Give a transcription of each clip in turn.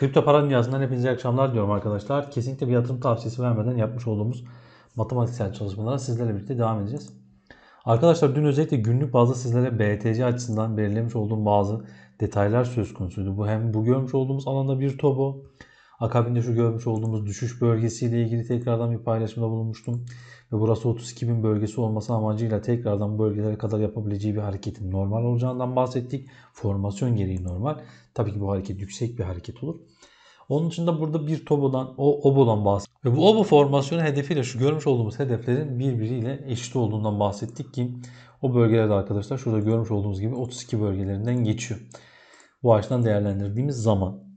Kripto Para Dünyası'ndan hepinize iyi akşamlar diyorum arkadaşlar. Kesinlikle bir yatırım tavsiyesi vermeden yapmış olduğumuz matematiksel çalışmalara sizlerle birlikte devam edeceğiz. Arkadaşlar dün özellikle günlük bazda sizlere BTC açısından belirlemiş olduğum bazı detaylar söz konusuydu. Bu hem bu görmüş olduğumuz alanda bir tobo Akabinde şu görmüş olduğumuz düşüş bölgesiyle ilgili tekrardan bir paylaşımda bulunmuştum. Ve burası 32 bin bölgesi olması amacıyla tekrardan bu bölgelere kadar yapabileceği bir hareketin normal olacağından bahsettik. Formasyon gereği normal. Tabii ki bu hareket yüksek bir hareket olur. Onun için de burada bir tobodan, o obodan bahsettik. Ve bu obo formasyonu hedefiyle şu görmüş olduğumuz hedeflerin birbiriyle eşit olduğundan bahsettik ki o bölgelerde arkadaşlar şurada görmüş olduğunuz gibi 32 bölgelerinden geçiyor. Bu açıdan değerlendirdiğimiz zaman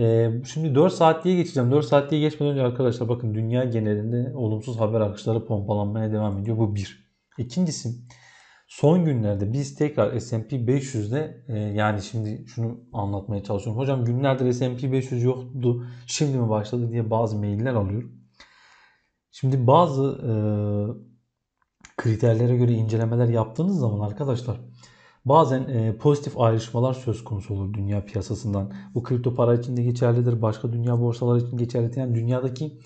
ee, şimdi 4 saatliğe geçeceğim. 4 saatliğe geçmeden önce arkadaşlar bakın dünya genelinde olumsuz haber akışları pompalanmaya devam ediyor. Bu bir. İkincisi son günlerde biz tekrar S&P 500'de e, yani şimdi şunu anlatmaya çalışıyorum. Hocam günlerdir S&P 500 yoktu şimdi mi başladı diye bazı mailler alıyorum. Şimdi bazı e, kriterlere göre incelemeler yaptığınız zaman arkadaşlar Bazen e, pozitif ayrışmalar söz konusu olur dünya piyasasından. Bu kripto para için de geçerlidir. Başka dünya borsaları için geçerlidir. Yani dünyadaki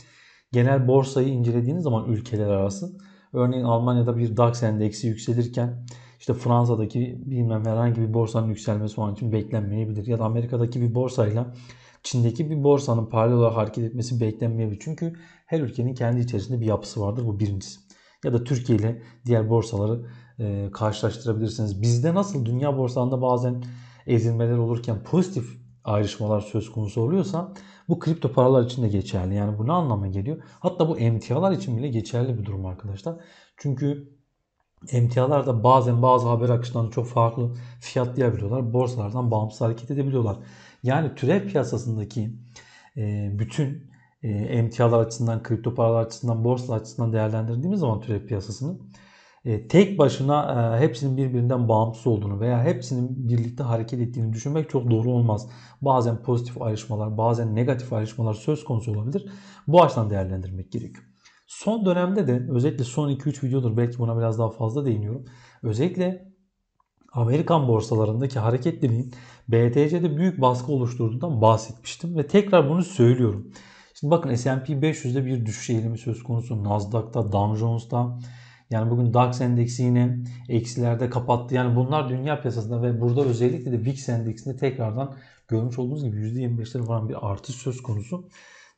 genel borsayı incelediğiniz zaman ülkeler arası. Örneğin Almanya'da bir DAX endeksi yükselirken işte Fransa'daki bilmem herhangi bir borsanın yükselmesi onun için beklenmeyebilir. Ya da Amerika'daki bir borsayla Çin'deki bir borsanın paralel olarak hareket etmesi beklenmeyebilir. Çünkü her ülkenin kendi içerisinde bir yapısı vardır. Bu birincisi. Ya da Türkiye ile diğer borsaları e, karşılaştırabilirsiniz. Bizde nasıl dünya borsasında bazen ezilmeler olurken pozitif ayrışmalar söz konusu oluyorsa bu kripto paralar için de geçerli. Yani bu ne anlama geliyor? Hatta bu emtialar için bile geçerli bir durum arkadaşlar. Çünkü emtialar da bazen bazı haber akışlarını çok farklı fiyatlayabiliyorlar. Borsalardan bağımsız hareket edebiliyorlar. Yani türev piyasasındaki e, bütün e, emtialar açısından, kripto paralar açısından, borsalar açısından değerlendirdiğimiz zaman türev piyasasını e, tek başına e, hepsinin birbirinden bağımsız olduğunu veya hepsinin birlikte hareket ettiğini düşünmek çok doğru olmaz. Bazen pozitif ayrışmalar, bazen negatif ayrışmalar söz konusu olabilir. Bu açıdan değerlendirmek gerekiyor. Son dönemde de özellikle son 2-3 videodur belki buna biraz daha fazla değiniyorum. Özellikle Amerikan borsalarındaki hareketliliğin BTC'de büyük baskı oluşturduğundan bahsetmiştim ve tekrar bunu söylüyorum. Şimdi bakın S&P 500'de bir düşüş eğilimi söz konusu. Nasdaq'ta, Dow Jones'ta, yani bugün DAX endeksi yine eksilerde kapattı. Yani bunlar dünya piyasasında ve burada özellikle de VIX endeksinde tekrardan görmüş olduğunuz gibi %25'lere varan bir artış söz konusu.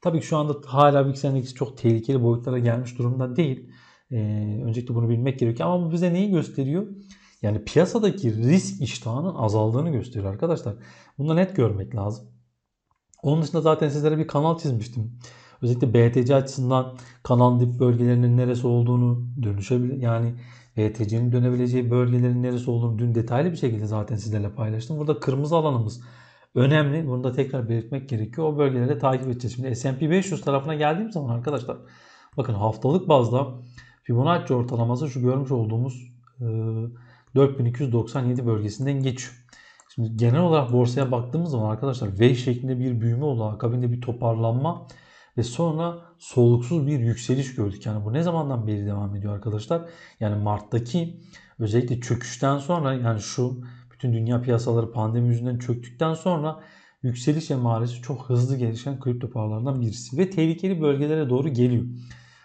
Tabii ki şu anda hala VIX endeksi çok tehlikeli boyutlara gelmiş durumda değil. Ee, öncelikle bunu bilmek gerekiyor ama bu bize neyi gösteriyor? Yani piyasadaki risk iştahının azaldığını gösteriyor arkadaşlar. Bunu net görmek lazım. Onun dışında zaten sizlere bir kanal çizmiştim. Özellikle BTC açısından kanal dip bölgelerinin neresi olduğunu dönüşebilir. Yani BTC'nin dönebileceği bölgelerin neresi olduğunu dün detaylı bir şekilde zaten sizlerle paylaştım. Burada kırmızı alanımız önemli. Bunu da tekrar belirtmek gerekiyor. O bölgeleri de takip edeceğiz. Şimdi S&P 500 tarafına geldiğim zaman arkadaşlar bakın haftalık bazda Fibonacci ortalaması şu görmüş olduğumuz 4297 e, bölgesinden geçiyor. Şimdi genel olarak borsaya baktığımız zaman arkadaşlar V şeklinde bir büyüme oldu. Akabinde bir toparlanma ve sonra soluksuz bir yükseliş gördük. Yani bu ne zamandan beri devam ediyor arkadaşlar? Yani Mart'taki özellikle çöküşten sonra yani şu bütün dünya piyasaları pandemi yüzünden çöktükten sonra yükseliş emaresi çok hızlı gelişen kripto paralarından birisi ve tehlikeli bölgelere doğru geliyor.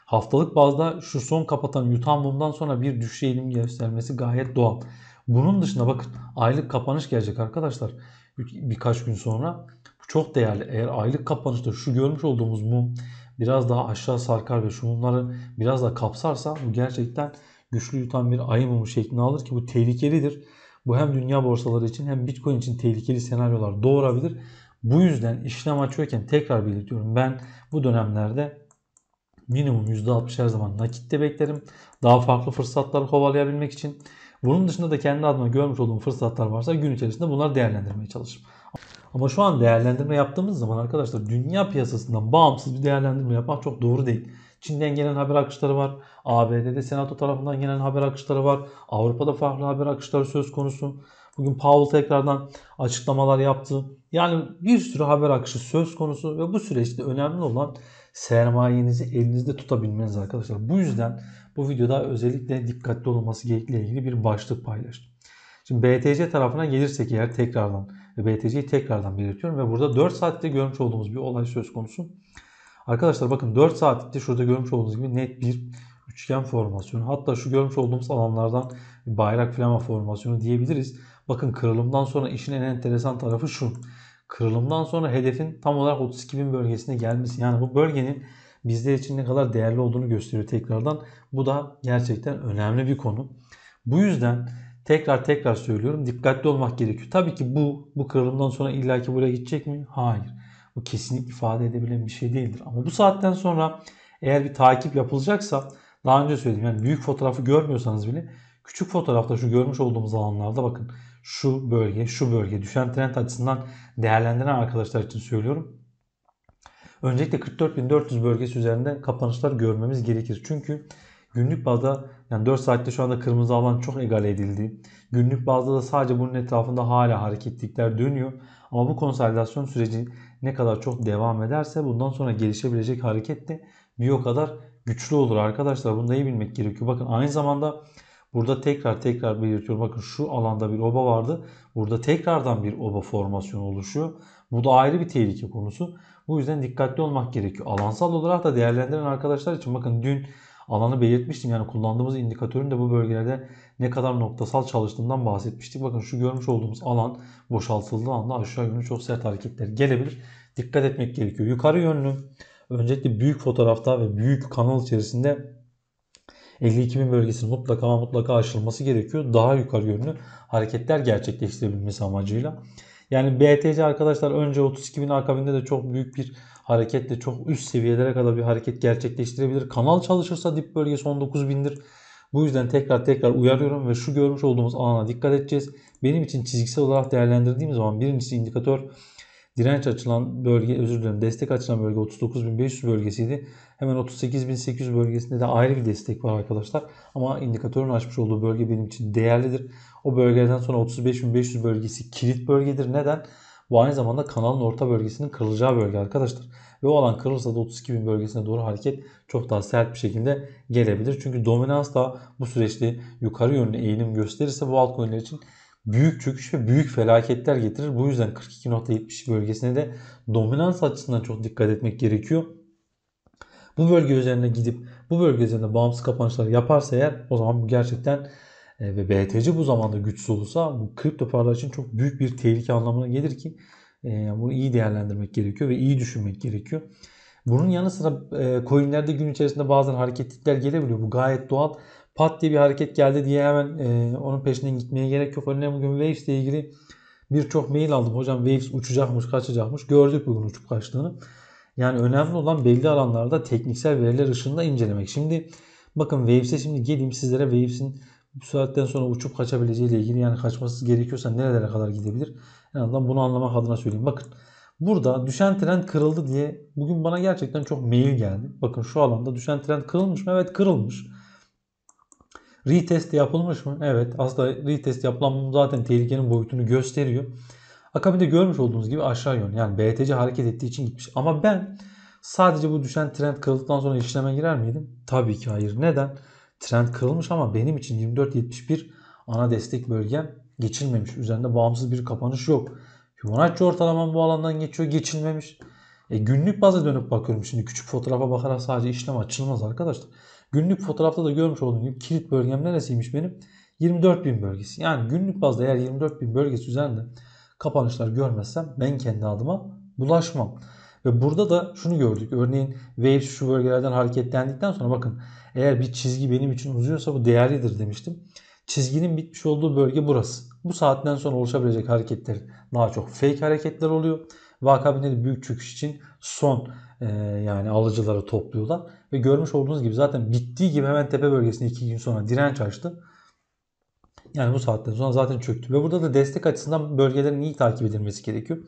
Haftalık bazda şu son kapatan yutan bundan sonra bir düşüş eğilimi göstermesi gayet doğal. Bunun dışında bakın aylık kapanış gelecek arkadaşlar birkaç gün sonra çok değerli. Eğer aylık kapanışta şu görmüş olduğumuz mum biraz daha aşağı sarkar ve şu mumları biraz daha kapsarsa bu gerçekten güçlü yutan bir ayı mumu şeklini alır ki bu tehlikelidir. Bu hem dünya borsaları için hem Bitcoin için tehlikeli senaryolar doğurabilir. Bu yüzden işlem açıyorken tekrar belirtiyorum. Ben bu dönemlerde minimum %60 her zaman nakitte beklerim. Daha farklı fırsatları kovalayabilmek için. Bunun dışında da kendi adıma görmüş olduğum fırsatlar varsa gün içerisinde bunları değerlendirmeye çalışırım. Ama şu an değerlendirme yaptığımız zaman arkadaşlar dünya piyasasından bağımsız bir değerlendirme yapmak çok doğru değil. Çin'den gelen haber akışları var. ABD'de senato tarafından gelen haber akışları var. Avrupa'da farklı haber akışları söz konusu. Bugün Powell tekrardan açıklamalar yaptı. Yani bir sürü haber akışı söz konusu ve bu süreçte önemli olan sermayenizi elinizde tutabilmeniz arkadaşlar. Bu yüzden bu videoda özellikle dikkatli olması gerekli ilgili bir başlık paylaştım. Şimdi BTC tarafına gelirsek eğer tekrardan BTC'yi tekrardan belirtiyorum ve burada 4 saatte görmüş olduğumuz bir olay söz konusu. Arkadaşlar bakın 4 saatte şurada görmüş olduğunuz gibi net bir üçgen formasyonu. Hatta şu görmüş olduğumuz alanlardan bayrak flama formasyonu diyebiliriz. Bakın kırılımdan sonra işin en enteresan tarafı şu. Kırılımdan sonra hedefin tam olarak 32 bin bölgesine gelmesi. Yani bu bölgenin bizler için ne kadar değerli olduğunu gösteriyor tekrardan. Bu da gerçekten önemli bir konu. Bu yüzden Tekrar tekrar söylüyorum dikkatli olmak gerekiyor. Tabii ki bu bu kırılımdan sonra illaki buraya gidecek mi? Hayır. Bu kesin ifade edebilen bir şey değildir. Ama bu saatten sonra eğer bir takip yapılacaksa daha önce söyledim yani büyük fotoğrafı görmüyorsanız bile küçük fotoğrafta şu görmüş olduğumuz alanlarda bakın şu bölge şu bölge düşen trend açısından değerlendiren arkadaşlar için söylüyorum. Öncelikle 44.400 bölgesi üzerinde kapanışlar görmemiz gerekir. Çünkü günlük bazda yani 4 saatte şu anda kırmızı alan çok egale edildi. Günlük bazda da sadece bunun etrafında hala hareketlikler dönüyor. Ama bu konsolidasyon süreci ne kadar çok devam ederse bundan sonra gelişebilecek hareket de bir o kadar güçlü olur arkadaşlar. Bunu da iyi bilmek gerekiyor. Bakın aynı zamanda burada tekrar tekrar belirtiyorum. Bakın şu alanda bir oba vardı. Burada tekrardan bir oba formasyonu oluşuyor. Bu da ayrı bir tehlike konusu. Bu yüzden dikkatli olmak gerekiyor. Alansal olarak da değerlendiren arkadaşlar için bakın dün alanı belirtmiştim. Yani kullandığımız indikatörün de bu bölgelerde ne kadar noktasal çalıştığından bahsetmiştik. Bakın şu görmüş olduğumuz alan boşaltıldığı anda aşağı yönlü çok sert hareketler gelebilir. Dikkat etmek gerekiyor. Yukarı yönlü öncelikle büyük fotoğrafta ve büyük kanal içerisinde 52.000 bin bölgesinin mutlaka ama mutlaka aşılması gerekiyor. Daha yukarı yönlü hareketler gerçekleştirebilmesi amacıyla. Yani BTC arkadaşlar önce 32.000 bin akabinde de çok büyük bir hareketle çok üst seviyelere kadar bir hareket gerçekleştirebilir. Kanal çalışırsa dip bölge son 9000'dir. Bu yüzden tekrar tekrar uyarıyorum ve şu görmüş olduğumuz alana dikkat edeceğiz. Benim için çizgisel olarak değerlendirdiğim zaman birincisi indikatör direnç açılan bölge özür dilerim destek açılan bölge 39.500 bölgesiydi. Hemen 38.800 bölgesinde de ayrı bir destek var arkadaşlar. Ama indikatörün açmış olduğu bölge benim için değerlidir. O bölgeden sonra 35.500 bölgesi kilit bölgedir. Neden? Bu aynı zamanda kanalın orta bölgesinin kırılacağı bölge arkadaşlar. Ve o alan kırılırsa da 32 bin bölgesine doğru hareket çok daha sert bir şekilde gelebilir. Çünkü dominans da bu süreçte yukarı yönlü eğilim gösterirse bu altcoin'ler için büyük çöküş ve büyük felaketler getirir. Bu yüzden 42.70 bölgesine de dominans açısından çok dikkat etmek gerekiyor. Bu bölge üzerine gidip bu bölge üzerinde bağımsız kapanışlar yaparsa eğer o zaman bu gerçekten e, ve BTC bu zamanda güçsüz olursa bu kripto paralar için çok büyük bir tehlike anlamına gelir ki e, bunu iyi değerlendirmek gerekiyor ve iyi düşünmek gerekiyor. Bunun yanı sıra e, coinlerde gün içerisinde bazen hareketlikler gelebiliyor. Bu gayet doğal. Pat diye bir hareket geldi diye hemen e, onun peşinden gitmeye gerek yok. Örneğin bugün Waves ile ilgili birçok mail aldım. Hocam Waves uçacakmış, kaçacakmış. Gördük bugün uçup kaçtığını. Yani önemli olan belli alanlarda tekniksel veriler ışığında incelemek. Şimdi bakın Waves'e şimdi geleyim sizlere Waves'in bu saatten sonra uçup kaçabileceğiyle ilgili yani kaçması gerekiyorsa nerelere kadar gidebilir? En azından bunu anlamak adına söyleyeyim. Bakın burada düşen trend kırıldı diye bugün bana gerçekten çok mail geldi. Bakın şu alanda düşen trend kırılmış mı? Evet kırılmış. Retest yapılmış mı? Evet. Aslında retest yapılan zaten tehlikenin boyutunu gösteriyor. Akabinde görmüş olduğunuz gibi aşağı yön. Yani BTC hareket ettiği için gitmiş. Ama ben sadece bu düşen trend kırıldıktan sonra işleme girer miydim? Tabii ki hayır. Neden? trend kırılmış ama benim için 24.71 ana destek bölgem geçilmemiş. Üzerinde bağımsız bir kapanış yok. Fibonacci ortalaman bu alandan geçiyor geçilmemiş. E günlük baza dönüp bakıyorum şimdi küçük fotoğrafa bakarak sadece işlem açılmaz arkadaşlar. Günlük fotoğrafta da görmüş olduğunuz gibi kilit bölgem neresiymiş benim? 24.000 bölgesi. Yani günlük bazda eğer 24.000 bölgesi üzerinde kapanışlar görmezsem ben kendi adıma bulaşmam. Ve burada da şunu gördük. Örneğin wave şu bölgelerden hareketlendikten sonra bakın eğer bir çizgi benim için uzuyorsa bu değerlidir demiştim. Çizginin bitmiş olduğu bölge burası. Bu saatten sonra oluşabilecek hareketlerin daha çok fake hareketler oluyor. Ve akabinde büyük çöküş için son e, yani alıcıları topluyorlar. Ve görmüş olduğunuz gibi zaten bittiği gibi hemen tepe bölgesinde 2 gün sonra direnç açtı. Yani bu saatten sonra zaten çöktü. Ve burada da destek açısından bölgelerin iyi takip edilmesi gerekiyor.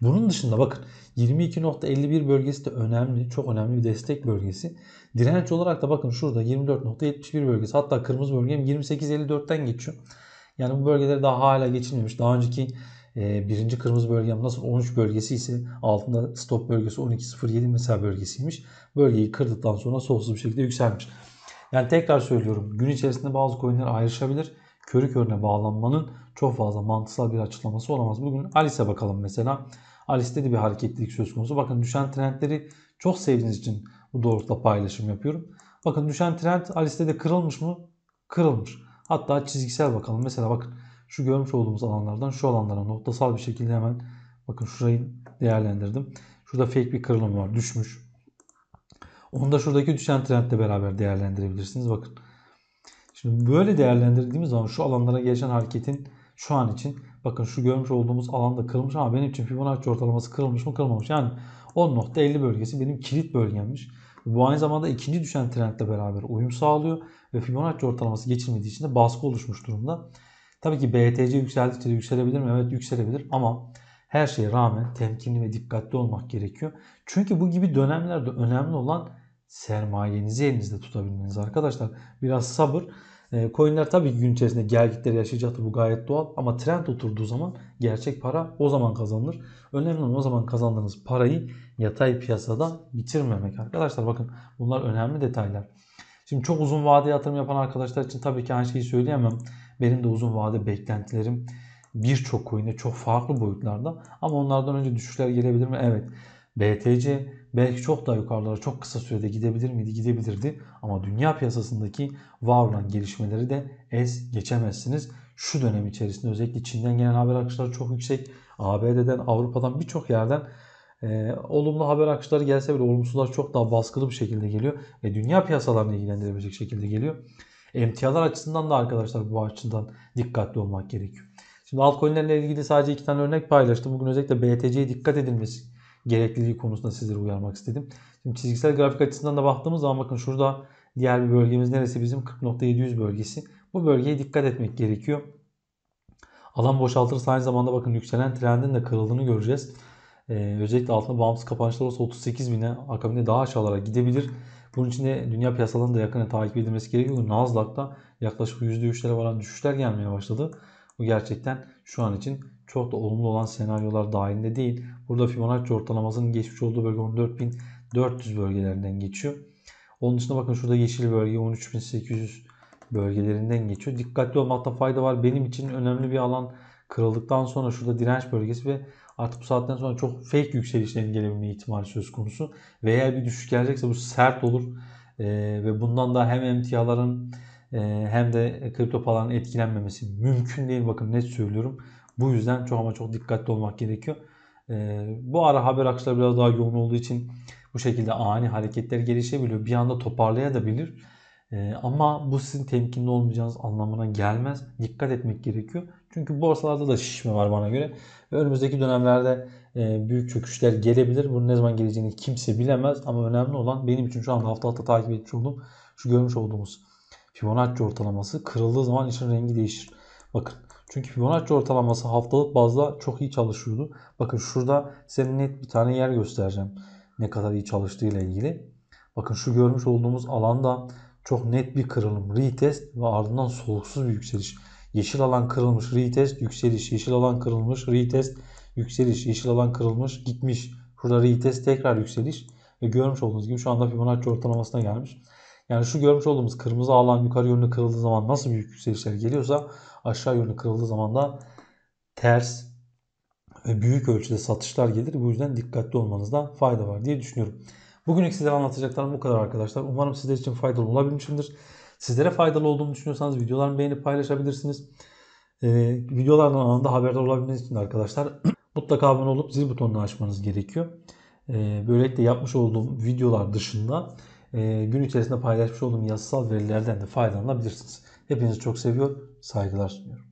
Bunun dışında bakın 22.51 bölgesi de önemli. Çok önemli bir destek bölgesi. Direnç olarak da bakın şurada 24.71 bölgesi. Hatta kırmızı bölgem 28.54'ten geçiyor. Yani bu bölgeleri daha hala geçilmemiş. Daha önceki e, birinci kırmızı bölgem nasıl 13 bölgesi ise altında stop bölgesi 12.07 mesela bölgesiymiş. Bölgeyi kırdıktan sonra solsuz bir şekilde yükselmiş. Yani tekrar söylüyorum gün içerisinde bazı coinler ayrışabilir körü körüne bağlanmanın çok fazla mantıksal bir açıklaması olamaz. Bugün Alice'e bakalım mesela. Alice'de de bir hareketlilik söz konusu. Bakın düşen trendleri çok sevdiğiniz için bu doğrultuda paylaşım yapıyorum. Bakın düşen trend Alice'de de kırılmış mı? Kırılmış. Hatta çizgisel bakalım. Mesela bakın şu görmüş olduğumuz alanlardan şu alanlara noktasal bir şekilde hemen bakın şurayı değerlendirdim. Şurada fake bir kırılım var. Düşmüş. Onu da şuradaki düşen trendle beraber değerlendirebilirsiniz. Bakın Şimdi böyle değerlendirdiğimiz zaman şu alanlara geçen hareketin şu an için bakın şu görmüş olduğumuz alanda kırılmış ama benim için Fibonacci ortalaması kırılmış mı kırılmamış. Yani 10.50 bölgesi benim kilit bölgemmiş. Bu aynı zamanda ikinci düşen trendle beraber uyum sağlıyor ve Fibonacci ortalaması geçilmediği için de baskı oluşmuş durumda. Tabii ki BTC yükseldikçe de yükselebilir mi? Evet yükselebilir ama her şeye rağmen temkinli ve dikkatli olmak gerekiyor. Çünkü bu gibi dönemlerde önemli olan sermayenizi elinizde tutabilmeniz arkadaşlar. Biraz sabır. E, coinler tabii ki gün içerisinde gelgitler yaşayacaktır bu gayet doğal ama trend oturduğu zaman gerçek para o zaman kazanılır. Önemli olan o zaman kazandığınız parayı yatay piyasada bitirmemek arkadaşlar bakın bunlar önemli detaylar. Şimdi çok uzun vade yatırım yapan arkadaşlar için tabii ki aynı şeyi söyleyemem. Benim de uzun vade beklentilerim birçok coin'de çok farklı boyutlarda ama onlardan önce düşüşler gelebilir mi? Evet. BTC belki çok daha yukarılara çok kısa sürede gidebilir miydi? Gidebilirdi. Ama dünya piyasasındaki var olan gelişmeleri de es geçemezsiniz. Şu dönem içerisinde özellikle Çin'den gelen haber akışları çok yüksek. ABD'den, Avrupa'dan birçok yerden e, olumlu haber akışları gelse bile olumsuzlar çok daha baskılı bir şekilde geliyor. Ve dünya piyasalarını ilgilendirebilecek şekilde geliyor. Emtialar açısından da arkadaşlar bu açıdan dikkatli olmak gerekiyor. Şimdi altcoin'lerle ilgili sadece iki tane örnek paylaştım. Bugün özellikle BTC'ye dikkat edilmesi gerekliliği konusunda sizleri uyarmak istedim. Şimdi çizgisel grafik açısından da baktığımız zaman bakın şurada diğer bir bölgemiz neresi bizim 40.700 bölgesi. Bu bölgeye dikkat etmek gerekiyor. Alan boşaltırsa aynı zamanda bakın yükselen trendin de kırıldığını göreceğiz. Ee, özellikle altında bağımsız kapanışlar olsa 38 bine akabinde daha aşağılara gidebilir. Bunun için de dünya piyasalarının da yakından takip edilmesi gerekiyor. Nasdaq'ta yaklaşık %3'lere varan düşüşler gelmeye başladı. Bu gerçekten şu an için çok da olumlu olan senaryolar dahilinde değil. Burada Fibonacci ortalamasının geçmiş olduğu bölge 14.400 bölgelerinden geçiyor. Onun dışında bakın şurada yeşil bölge 13.800 bölgelerinden geçiyor. Dikkatli olmakta fayda var. Benim için önemli bir alan kırıldıktan sonra şurada direnç bölgesi ve artık bu saatten sonra çok fake yükselişlerin gelebilme ihtimali söz konusu. Ve eğer bir düşüş gelecekse bu sert olur. Ee, ve bundan da hem emtiaların e, hem de kripto paraların etkilenmemesi mümkün değil. Bakın net söylüyorum. Bu yüzden çok ama çok dikkatli olmak gerekiyor. Ee, bu ara haber akışları biraz daha yoğun olduğu için bu şekilde ani hareketler gelişebiliyor. Bir anda toparlayabilir. E, ama bu sizin temkinli olmayacağınız anlamına gelmez. Dikkat etmek gerekiyor. Çünkü borsalarda da şişme var bana göre. Ve önümüzdeki dönemlerde e, büyük çöküşler gelebilir. Bunun ne zaman geleceğini kimse bilemez. Ama önemli olan benim için şu anda hafta hafta takip etmiş olduğum şu görmüş olduğumuz Fibonacci ortalaması kırıldığı zaman için rengi değişir. Bakın çünkü Fibonacci ortalaması haftalık bazda çok iyi çalışıyordu. Bakın şurada size net bir tane yer göstereceğim. Ne kadar iyi çalıştığıyla ilgili. Bakın şu görmüş olduğumuz alanda çok net bir kırılım. Retest ve ardından soluksuz bir yükseliş. Yeşil alan kırılmış, retest, yükseliş. Yeşil alan kırılmış, retest, yükseliş. Yeşil alan kırılmış, gitmiş. Şurada retest tekrar yükseliş. Ve görmüş olduğunuz gibi şu anda Fibonacci ortalamasına gelmiş. Yani şu görmüş olduğumuz kırmızı alan yukarı yönlü kırıldığı zaman nasıl büyük yükselişler geliyorsa aşağı yönlü kırıldığı zaman da ters ve büyük ölçüde satışlar gelir. Bu yüzden dikkatli olmanızda fayda var diye düşünüyorum. Bugünlük size anlatacaklarım bu kadar arkadaşlar. Umarım sizler için faydalı olabilmişimdir. Sizlere faydalı olduğumu düşünüyorsanız videolarımı beğenip paylaşabilirsiniz. Ee, videolardan anında haberdar olabilmeniz için arkadaşlar mutlaka abone olup zil butonunu açmanız gerekiyor. Ee, böylelikle yapmış olduğum videolar dışında e, gün içerisinde paylaşmış olduğum yazısal verilerden de faydalanabilirsiniz. Hepinizi çok seviyor saygılar sunuyorum.